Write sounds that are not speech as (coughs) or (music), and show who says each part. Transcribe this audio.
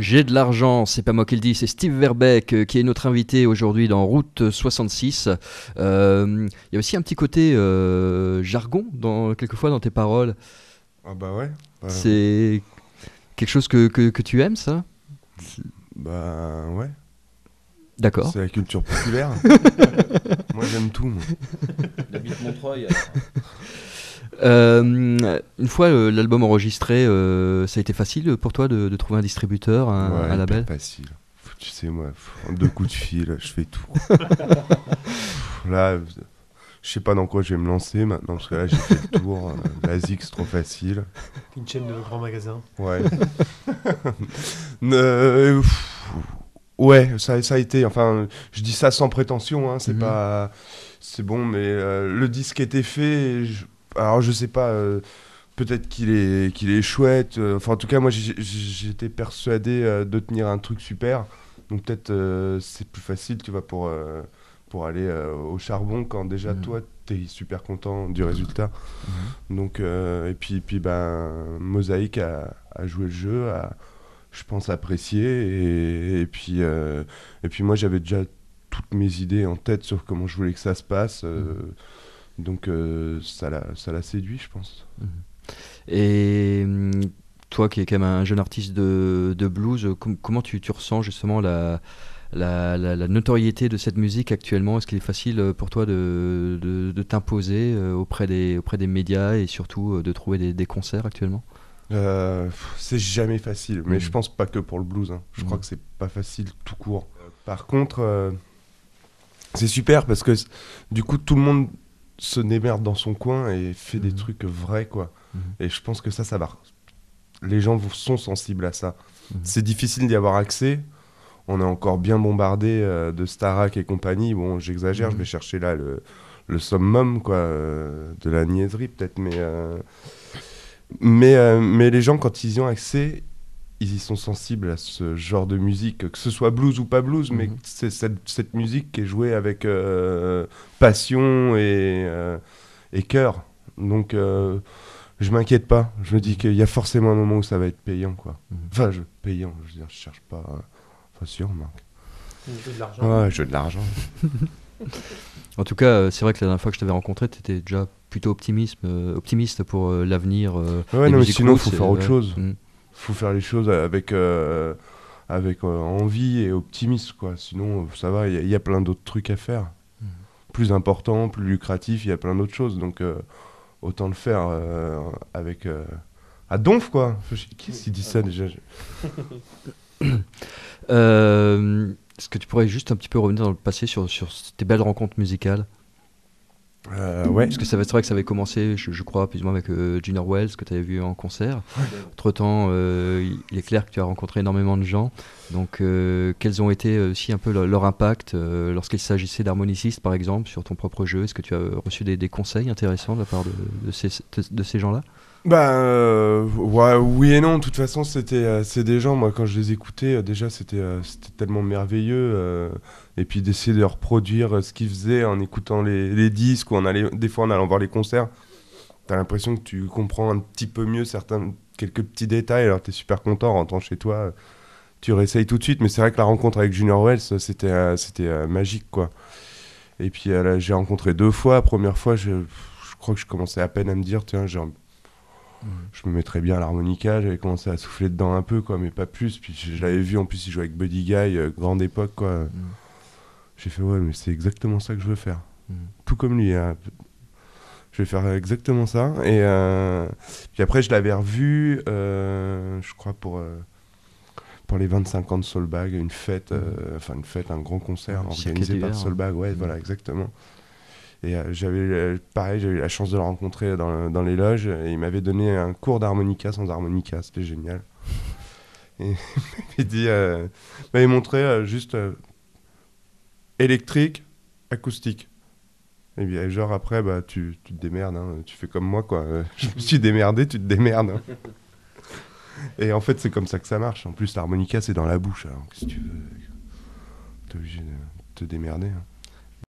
Speaker 1: J'ai de l'argent, c'est pas moi qui le dis, c'est Steve Verbeck euh, qui est notre invité aujourd'hui dans Route 66. Euh, il y a aussi un petit côté euh, jargon dans, quelquefois dans tes paroles.
Speaker 2: Ah bah ouais. Bah
Speaker 1: c'est quelque chose que, tu aimes ça
Speaker 2: Bah ouais. D'accord. C'est la culture populaire. (laughs) moi j'aime tout. Moi. Montreuil. Euh,
Speaker 1: une fois euh, l'album enregistré, euh, ça a été facile pour toi de, trouver un distributeur, un, label
Speaker 2: Facile. tu sais, moi, deux coups de fil, je fais tout. (laughs) là, je sais pas dans quoi je vais me lancer maintenant, parce que là, j'ai fait le tour. la c'est trop facile. Une chaîne de grands magasins. Ouais. (laughs) ouais, ça, a été. Enfin, je dis ça sans prétention, hein, c'est mhm. pas. C'est bon, mais le disque était fait alors je sais pas euh, peut-être qu'il est, qu'il est chouette. Euh, enfin, en tout cas, moi, j'étais persuadé euh, de tenir un truc super. Donc peut-être c'est plus facile, tu vois, pour, pour aller au charbon quand déjà mhm. toi, tu es super content du résultat. Mhm. Donc, et puis, puis ben, Mosaïque a, joué le jeu, a, je pense, apprécié. Et, puis, et puis moi, j'avais déjà toutes mes idées en tête sur comment je voulais que ça se passe. Mhm. Donc euh, ça l'a, ça l'a séduit, je pense.
Speaker 1: Mhm. Et mm, toi qui es quand même un jeune artiste de, de blues, comment tu, tu, ressens justement la, la, notoriété de cette musique actuellement Est-ce qu'il est facile euh, pour toi de, de, t'imposer euh, auprès des, auprès des médias et surtout
Speaker 2: de trouver des, concerts actuellement C'est jamais facile, mais je mhm. pense pas que pour le blues. Hein. Je crois mhm. que c'est pas facile tout court. Par contre, c'est super parce que du coup tout le monde se démerde dans son coin et fait des mhm. trucs vrais, quoi. Mhm. Et je pense que ça, ça va. Les gens sont sensibles à ça. Mhm. C'est difficile d'y avoir accès. On est encore bien bombardé euh, de Starak et compagnie. Bon, j'exagère, je vais chercher là le, summum, quoi, euh, de la niaiserie peut-être, mais. Euh, mais, mais les gens, quand ils y ont accès, ils y sont sensibles à ce genre de musique, que ce soit blues ou pas blues, mais mhm. c'est cette, musique qui est jouée avec euh, passion euh, et, cœur. Donc je euh, je m'inquiète pas. Je me dis mhm. qu'il y a forcément un moment où ça va être payant, quoi. Mhm. Enfin, je, payant, je veux dire, je cherche pas. Enfin, sûr, on Je de l'argent. Ouais, je de l'argent.
Speaker 1: (laughs) en tout cas, c'est vrai que la dernière fois que je t'avais rencontré, tu étais déjà plutôt optimiste pour
Speaker 2: l'avenir. mais sinon, il faut faire autre chose faut faire les choses avec euh, avec euh, envie et optimisme quoi. Sinon ça va, il y, a plein d'autres trucs à faire, mm-hmm. plus important, plus lucratif, il y a plein d'autres choses. Donc euh, autant le faire avec à Donf quoi. Qui ce qui dit ça déjà
Speaker 1: (coughs) Est-ce que tu pourrais juste un petit peu revenir dans le passé sur, sur tes belles rencontres musicales euh, ouais. Parce que c'est vrai que ça avait commencé, je, crois, plus ou moins avec euh, Junior Wells que tu avais vu en concert. Entre-temps, euh, il, est clair que tu as rencontré énormément de gens. Donc, euh, quels ont été aussi un peu leur, impact lorsqu'il s'agissait d'harmonicistes, par exemple, sur ton propre jeu Est-ce que tu as reçu des, conseils intéressants de la part de ces
Speaker 2: gens-là bah euh, oui et non. De toute façon, c'était euh, des gens. Moi, quand je les écoutais, euh, déjà c'était tellement merveilleux. et puis d'essayer de reproduire ce qu'ils faisaient en écoutant les, disques ou en allait des fois en allant voir les concerts, t'as l'impression que tu comprends un petit peu mieux certains quelques petits détails. Alors t'es super content en rentrant chez toi. Tu réessayes tout de suite, mais c'est vrai que la rencontre avec Junior Wells, c'était c'était magique quoi. Et puis j'ai rencontré deux fois. Première fois, je, crois que je commençais à peine à me dire tiens j'ai je me mettrais bien à l'harmonica, j'avais commencé à souffler dedans un peu, quoi, mais pas plus. Puis je, l'avais vu, en plus, il jouait avec Buddy Guy, euh, grande époque, quoi. J'ai fait, ouais, mais c'est exactement ça que je veux faire. Tout comme lui. Hein. Je vais faire exactement ça. Et euh, puis après, je l'avais revu, euh, je crois, pour, pour les 25 ans de Soulbag, une fête, enfin, une fête, un grand concert organisé par hein. Soulbag, ouais, voilà, exactement. Et euh, j'avais, euh, pareil, j'ai eu la chance de le rencontrer dans, dans les loges. Et il m'avait donné un cours d'harmonica sans harmonica. C'était génial. (laughs) Et il dit, euh, m'avait montré juste électrique, acoustique. Et bien, genre après, bah, tu, tu te démerdes, hein, tu fais comme moi, quoi. (laughs) Je me suis démerdé, tu te démerdes. (laughs) Et en fait, c'est comme ça que ça marche. En plus, l'harmonica, c'est dans la bouche. Alors, si tu veux T'es obligé de te démerder. Hein.